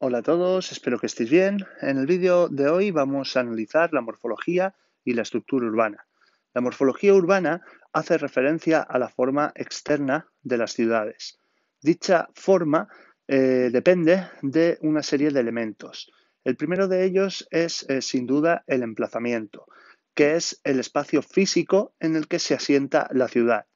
Hola a todos, espero que estéis bien. En el vídeo de hoy vamos a analizar la morfología y la estructura urbana. La morfología urbana hace referencia a la forma externa de las ciudades. Dicha forma eh, depende de una serie de elementos. El primero de ellos es, eh, sin duda, el emplazamiento, que es el espacio físico en el que se asienta la ciudad.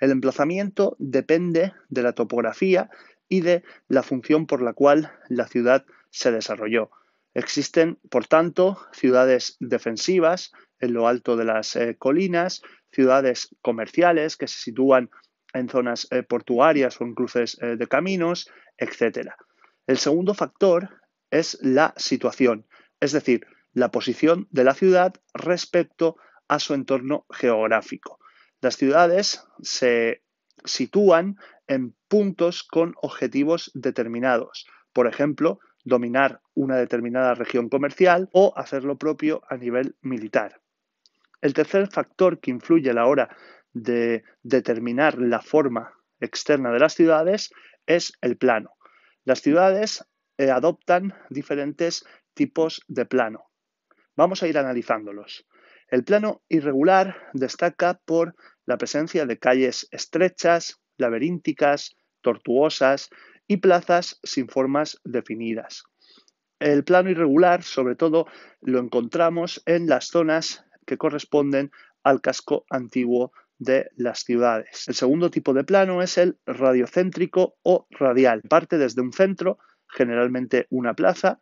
El emplazamiento depende de la topografía y de la función por la cual la ciudad se desarrolló. Existen, por tanto, ciudades defensivas en lo alto de las eh, colinas, ciudades comerciales que se sitúan en zonas eh, portuarias o en cruces eh, de caminos, etc. El segundo factor es la situación, es decir, la posición de la ciudad respecto a su entorno geográfico. Las ciudades se sitúan en puntos con objetivos determinados. Por ejemplo, dominar una determinada región comercial o hacer lo propio a nivel militar. El tercer factor que influye a la hora de determinar la forma externa de las ciudades es el plano. Las ciudades eh, adoptan diferentes tipos de plano. Vamos a ir analizándolos. El plano irregular destaca por la presencia de calles estrechas, laberínticas, tortuosas y plazas sin formas definidas. El plano irregular, sobre todo, lo encontramos en las zonas que corresponden al casco antiguo de las ciudades. El segundo tipo de plano es el radiocéntrico o radial. Parte desde un centro, generalmente una plaza,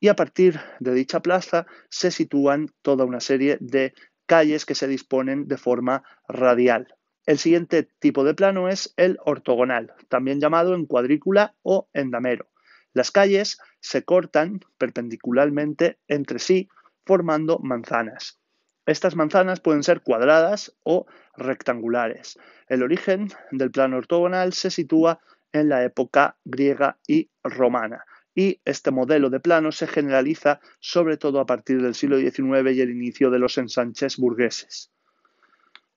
y a partir de dicha plaza se sitúan toda una serie de calles que se disponen de forma radial. El siguiente tipo de plano es el ortogonal, también llamado en cuadrícula o endamero. Las calles se cortan perpendicularmente entre sí, formando manzanas. Estas manzanas pueden ser cuadradas o rectangulares. El origen del plano ortogonal se sitúa en la época griega y romana y este modelo de plano se generaliza sobre todo a partir del siglo XIX y el inicio de los ensanches burgueses.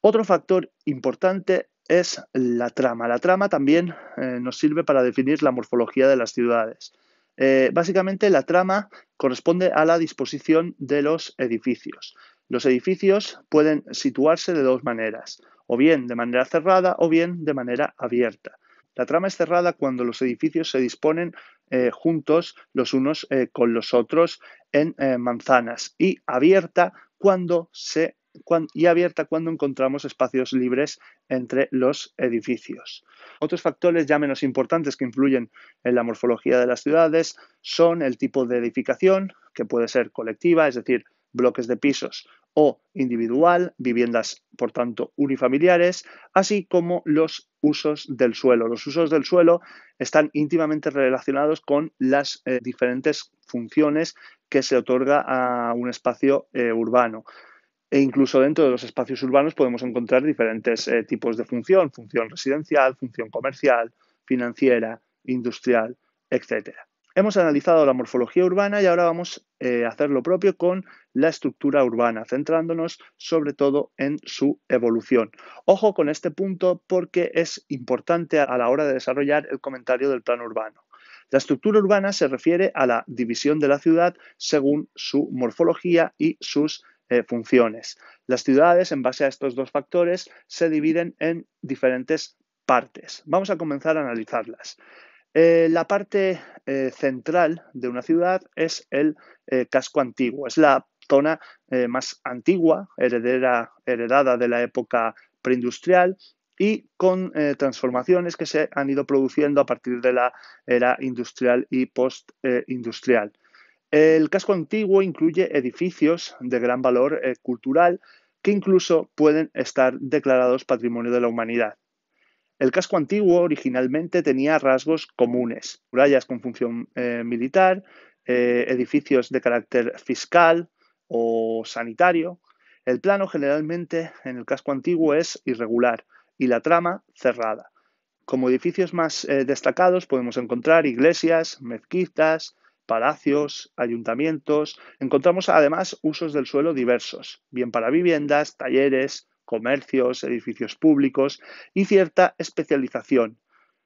Otro factor importante es la trama. La trama también eh, nos sirve para definir la morfología de las ciudades. Eh, básicamente la trama corresponde a la disposición de los edificios. Los edificios pueden situarse de dos maneras, o bien de manera cerrada o bien de manera abierta. La trama es cerrada cuando los edificios se disponen eh, juntos los unos eh, con los otros en eh, manzanas y abierta y abierta cuando encontramos espacios libres entre los edificios. Otros factores ya menos importantes que influyen en la morfología de las ciudades son el tipo de edificación, que puede ser colectiva, es decir, bloques de pisos o individual, viviendas, por tanto, unifamiliares, así como los usos del suelo. Los usos del suelo están íntimamente relacionados con las eh, diferentes funciones que se otorga a un espacio eh, urbano. E incluso dentro de los espacios urbanos podemos encontrar diferentes eh, tipos de función, función residencial, función comercial, financiera, industrial, etcétera. Hemos analizado la morfología urbana y ahora vamos eh, a hacer lo propio con la estructura urbana, centrándonos sobre todo en su evolución. Ojo con este punto porque es importante a la hora de desarrollar el comentario del plan urbano. La estructura urbana se refiere a la división de la ciudad según su morfología y sus eh, funciones. Las ciudades, en base a estos dos factores, se dividen en diferentes partes. Vamos a comenzar a analizarlas. Eh, la parte eh, central de una ciudad es el eh, casco antiguo, es la zona más antigua, heredada de la época preindustrial y con transformaciones que se han ido produciendo a partir de la era industrial y postindustrial. el casco antiguo incluye edificios de gran valor cultural que incluso pueden estar declarados patrimonio de la humanidad. El casco antiguo originalmente tenía rasgos comunes, murallas con función eh, militar, eh, edificios de carácter fiscal o sanitario. El plano generalmente en el casco antiguo es irregular y la trama cerrada. Como edificios más eh, destacados podemos encontrar iglesias, mezquitas, palacios, ayuntamientos. Encontramos además usos del suelo diversos, bien para viviendas, talleres, comercios, edificios públicos y cierta especialización.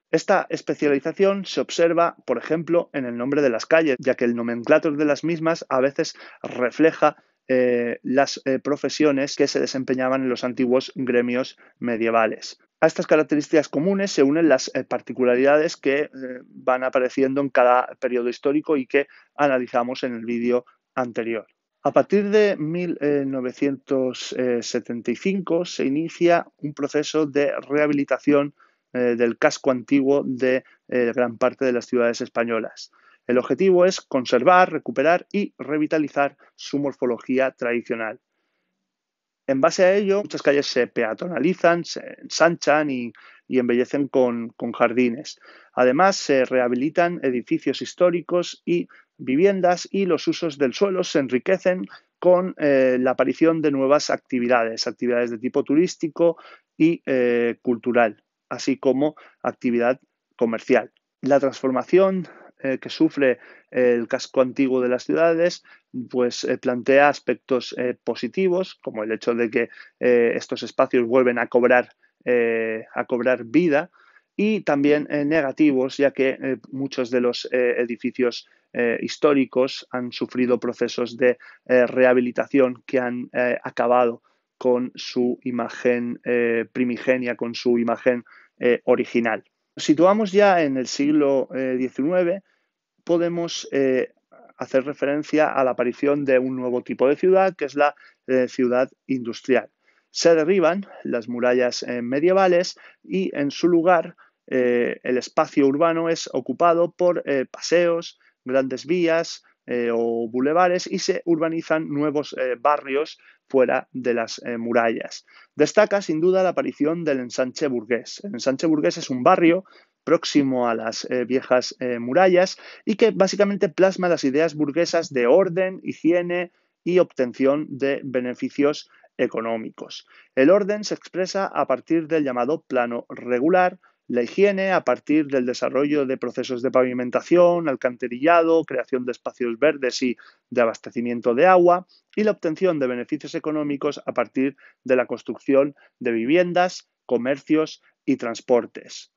Esta especialización se observa, por ejemplo, en el nombre de las calles, ya que el nomenclátor de las mismas a veces refleja eh, las eh, profesiones que se desempeñaban en los antiguos gremios medievales. A estas características comunes se unen las eh, particularidades que van apareciendo en cada periodo histórico y que analizamos en el vídeo anterior. A partir de 1975 eh, eh, se inicia un proceso de rehabilitación eh, del casco antiguo de gran parte de las ciudades españolas. El objetivo es conservar, recuperar y revitalizar su morfología tradicional. En base a ello, muchas calles se peatonalizan, se ensanchan y, embellecen con, jardines. Además, se rehabilitan edificios históricos y viviendas y los usos del suelo se enriquecen con eh, la aparición de nuevas actividades, actividades de tipo turístico y eh, cultural, así como actividad comercial. La transformación eh, que sufre el casco antiguo de las ciudades, pues plantea aspectos positivos, como el hecho de que estos espacios vuelven a cobrar vida, y también eh, negativos, ya que eh, muchos de los eh, edificios históricos han sufrido procesos de rehabilitación que han acabado con su imagen primigenia, con su imagen original. Situamos ya en el siglo XIX, podemos hacer referencia a la aparición de un nuevo tipo de ciudad, que es la ciudad industrial. Se derriban las murallas medievales y en su lugar eh, el espacio urbano es ocupado por eh, paseos, grandes vías eh, o bulevares y se urbanizan nuevos barrios fuera de las murallas. Destaca sin duda la aparición del ensanche burgués. El ensanche burgués es un barrio próximo a las viejas murallas y que básicamente plasma las ideas burguesas de orden, higiene y obtención de beneficios económicos. El orden se expresa a partir del llamado plano regular, la higiene a partir del desarrollo de procesos de pavimentación, alcantarillado, creación de espacios verdes y de abastecimiento de agua y la obtención de beneficios económicos a partir de la construcción de viviendas, comercios y transportes.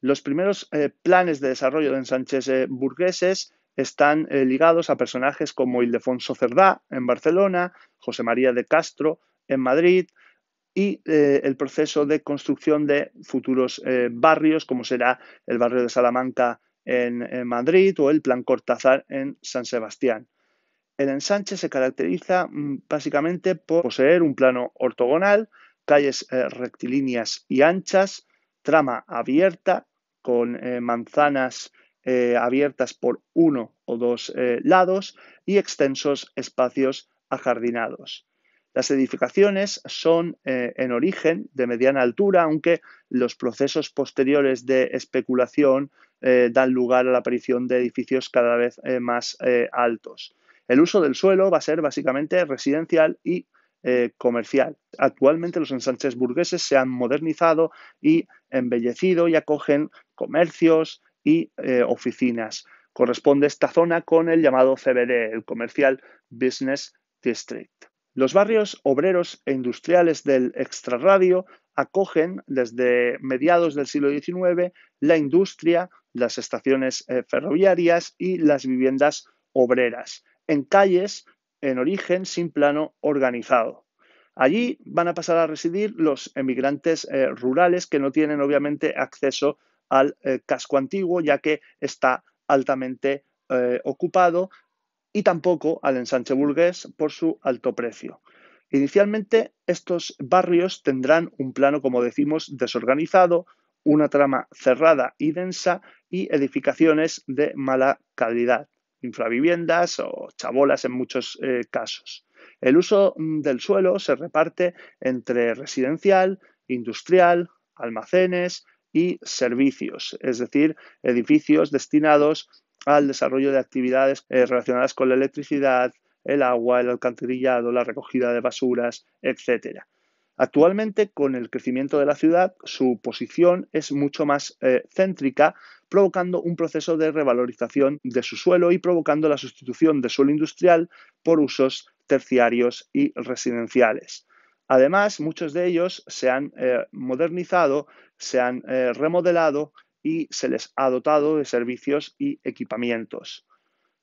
Los primeros eh, planes de desarrollo de ensanches eh, burgueses están eh, ligados a personajes como Ildefonso Cerdá en Barcelona, José María de Castro en Madrid, y eh, el proceso de construcción de futuros eh, barrios, como será el barrio de Salamanca en, Madrid o el Plan Cortázar en San Sebastián. El ensanche se caracteriza mm, básicamente por poseer un plano ortogonal, calles eh, rectilíneas y anchas, trama abierta con manzanas abiertas por uno o dos lados y extensos espacios ajardinados. Las edificaciones son eh, en origen de mediana altura, aunque los procesos posteriores de especulación eh, dan lugar a la aparición de edificios cada vez eh, más altos. El uso del suelo va a ser básicamente residencial y comercial. Actualmente los ensanches burgueses se han modernizado y embellecido y acogen comercios y oficinas. Corresponde esta zona con el llamado CBD, el Comercial Business District. Los barrios obreros e industriales del extrarradio acogen desde mediados del siglo XIX la industria, las estaciones eh, ferroviarias y las viviendas obreras, en calles en origen sin plano organizado. Allí van a pasar a residir los emigrantes eh, rurales que no tienen obviamente acceso al eh, casco antiguo, ya que está altamente ocupado y tampoco al ensanche burgués por su alto precio. Inicialmente, estos barrios tendrán un plano, como decimos, desorganizado, una trama cerrada y densa y edificaciones de mala calidad, infraviviendas o chabolas en muchos eh, casos. El uso mm, del suelo se reparte entre residencial, industrial, almacenes y servicios, es decir, edificios destinados al desarrollo de actividades eh, relacionadas con la electricidad, el agua, el alcantarillado, la recogida de basuras, etc. Actualmente, con el crecimiento de la ciudad, su posición es mucho más eh, céntrica, provocando un proceso de revalorización de su suelo y provocando la sustitución de suelo industrial por usos terciarios y residenciales. Además, muchos de ellos se han eh, modernizado, se han remodelado y se les ha dotado de servicios y equipamientos.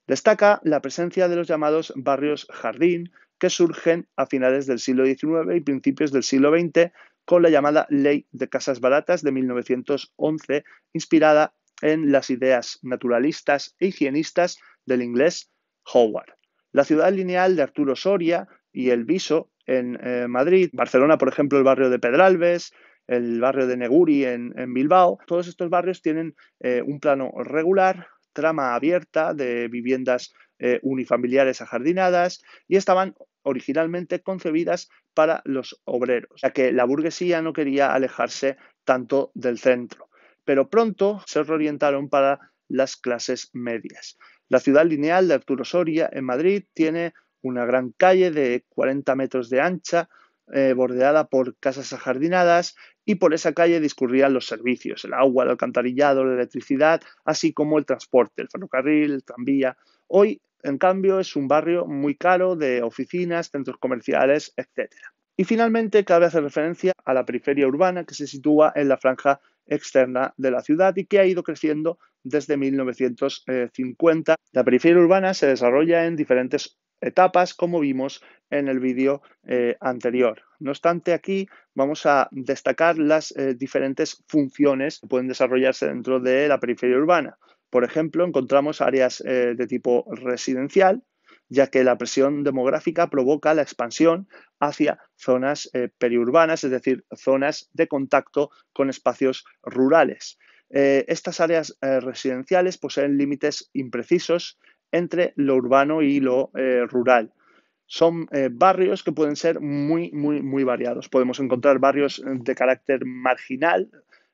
Destaca la presencia de los llamados barrios jardín, que surgen a finales del siglo XIX y principios del siglo XX con la llamada Ley de Casas Baratas de 1911, inspirada en las ideas naturalistas e higienistas del inglés Howard. La ciudad lineal de Arturo Soria y El Viso en eh, Madrid, Barcelona, por ejemplo, el barrio de Pedralbes, el barrio de Neguri en, Bilbao. Todos estos barrios tienen eh, un plano regular, trama abierta de viviendas eh, unifamiliares ajardinadas y estaban originalmente concebidas para los obreros, ya que la burguesía no quería alejarse tanto del centro. Pero pronto se reorientaron para las clases medias. La ciudad lineal de Arturo Soria en Madrid tiene una gran calle de 40 metros de ancha, eh, bordeada por casas ajardinadas y por esa calle discurrían los servicios, el agua, el alcantarillado, la electricidad, así como el transporte, el ferrocarril, el tranvía. Hoy, en cambio, es un barrio muy caro de oficinas, centros comerciales, etc. Y finalmente, cabe hacer referencia a la periferia urbana que se sitúa en la franja externa de la ciudad y que ha ido creciendo desde 1950. La periferia urbana se desarrolla en diferentes etapas, como vimos en el vídeo eh, anterior. No obstante, aquí vamos a destacar las eh, diferentes funciones que pueden desarrollarse dentro de la periferia urbana. Por ejemplo, encontramos áreas eh, de tipo residencial, ya que la presión demográfica provoca la expansión hacia zonas periurbanas, es decir, zonas de contacto con espacios rurales. estas áreas residenciales poseen límites imprecisos entre lo urbano y lo eh, rural. Son eh, barrios que pueden ser muy, muy, muy variados. Podemos encontrar barrios de carácter marginal,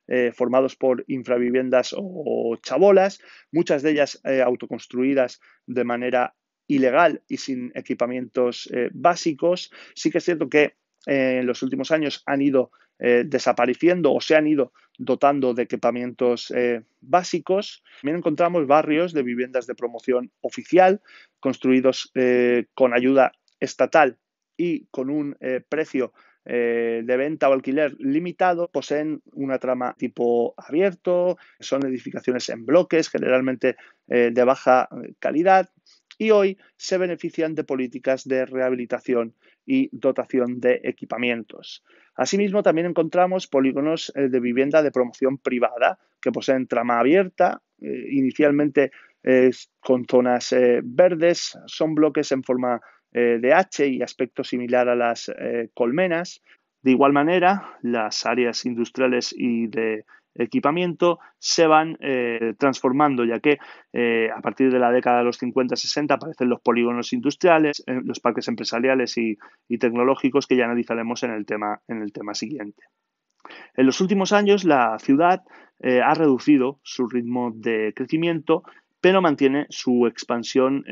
eh, formados por infraviviendas o, chabolas, muchas de ellas autoconstruidas de manera ilegal y sin equipamientos básicos. Sí que es cierto que en los últimos años han ido desapareciendo o se han ido dotando de equipamientos eh, básicos. También encontramos barrios de viviendas de promoción oficial construidos eh, con ayuda estatal y con un eh, precio de venta o alquiler limitado. Poseen una trama tipo abierto, son edificaciones en bloques, generalmente de baja calidad, y hoy se benefician de políticas de rehabilitación y dotación de equipamientos. Asimismo, también encontramos polígonos eh, de vivienda de promoción privada que poseen trama abierta, eh, inicialmente eh, con zonas verdes, son bloques en forma de H y aspecto similar a las colmenas. De igual manera, las áreas industriales y de equipamiento se van eh, transformando, ya que eh, a partir de la década de los 50-60 aparecen los polígonos industriales, eh, los parques empresariales y, tecnológicos que ya analizaremos en el tema, siguiente. En los últimos años la ciudad ha reducido su ritmo de crecimiento, pero mantiene su expansión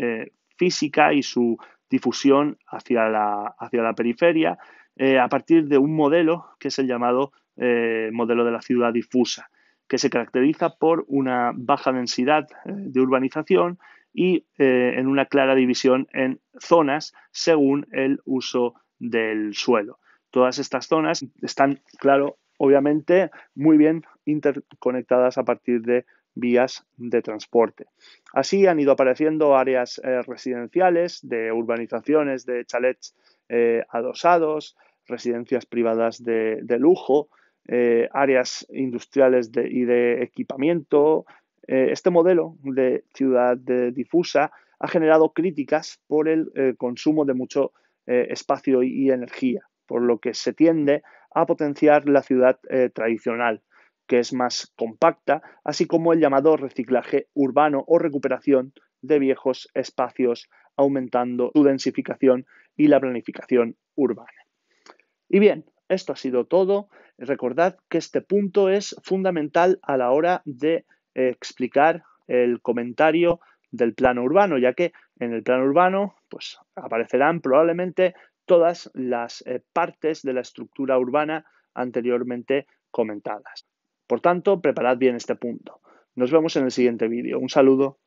física y su difusión hacia la periferia, eh, a partir de un modelo que es el llamado eh, modelo de la ciudad difusa, que se caracteriza por una baja densidad eh, de urbanización y en una clara división en zonas según el uso del suelo. Todas estas zonas están, claro, obviamente muy bien interconectadas a partir de vías de transporte. Así han ido apareciendo áreas residenciales de urbanizaciones de chalets eh, adosados, residencias privadas de, lujo, eh, áreas industriales y de equipamiento. Eh, este modelo de ciudad difusa ha generado críticas por el consumo de mucho espacio y, energía, por lo que se tiende a potenciar la ciudad tradicional, que es más compacta, así como el llamado reciclaje urbano o recuperación de viejos espacios aumentando su densificación y la planificación urbana. Y bien, esto ha sido todo. Recordad que este punto es fundamental a la hora de eh, explicar el comentario del plano urbano, ya que en el plano urbano pues, aparecerán probablemente todas las eh, partes de la estructura urbana anteriormente comentadas. Por tanto, preparad bien este punto. Nos vemos en el siguiente vídeo. Un saludo.